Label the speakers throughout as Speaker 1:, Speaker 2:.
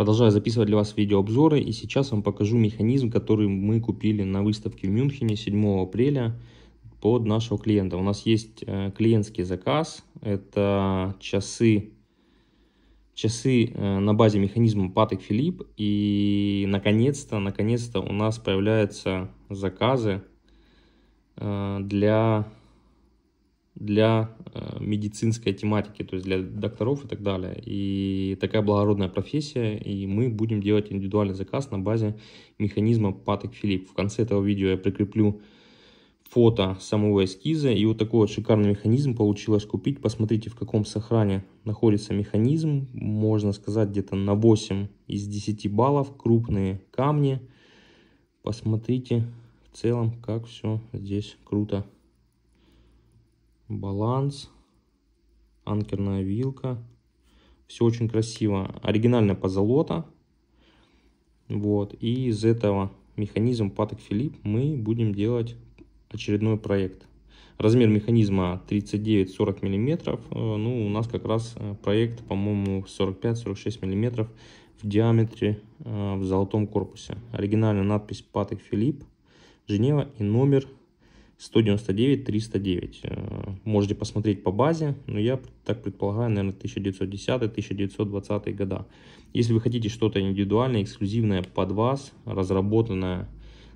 Speaker 1: Продолжаю записывать для вас видеообзоры и сейчас вам покажу механизм, который мы купили на выставке в Мюнхене 7 апреля под нашего клиента. У нас есть э, клиентский заказ, это часы, часы э, на базе механизма Patek Philippe и наконец-то, наконец-то у нас появляются заказы э, для для э, медицинской тематики, то есть для докторов и так далее. И такая благородная профессия, и мы будем делать индивидуальный заказ на базе механизма Патек Филипп. В конце этого видео я прикреплю фото самого эскиза, и вот такой вот шикарный механизм получилось купить. Посмотрите, в каком сохране находится механизм, можно сказать, где-то на 8 из 10 баллов, крупные камни. Посмотрите в целом, как все здесь круто баланс, анкерная вилка. Все очень красиво. Оригинальная позолота. Вот. И из этого механизм Паток Филипп мы будем делать очередной проект. Размер механизма 39-40 мм. Э, ну, у нас как раз э, проект, по-моему, 45-46 мм в диаметре э, в золотом корпусе. Оригинальная надпись Паток Филипп, Женева и номер 199 309. Э, можете посмотреть по базе, но я так предполагаю, наверное, 1910-1920 года. Если вы хотите что-то индивидуальное, эксклюзивное под вас, разработанное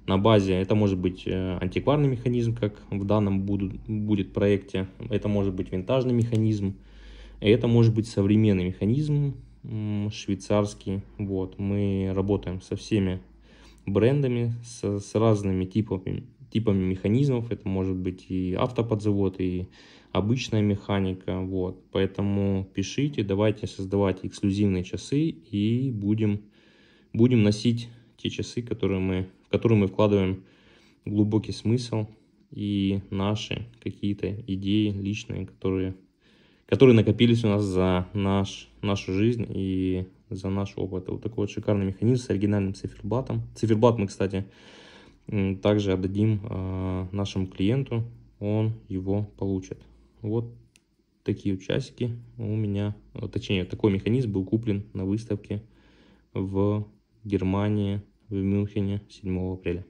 Speaker 1: на базе, это может быть э, антикварный механизм, как в данном будут, будет проекте, это может быть винтажный механизм, это может быть современный механизм швейцарский. Вот, мы работаем со всеми брендами, с, с разными типами типами механизмов. Это может быть и автоподзавод, и обычная механика. Вот. Поэтому пишите, давайте создавать эксклюзивные часы и будем, будем носить те часы, которые мы, в которые мы вкладываем глубокий смысл и наши какие-то идеи личные, которые, которые накопились у нас за наш, нашу жизнь и за наш опыт. Вот такой вот шикарный механизм с оригинальным циферблатом. Циферблат мы, кстати, также отдадим а, нашему клиенту, он его получит. Вот такие участки у меня, а, точнее, такой механизм был куплен на выставке в Германии, в Мюнхене 7 апреля.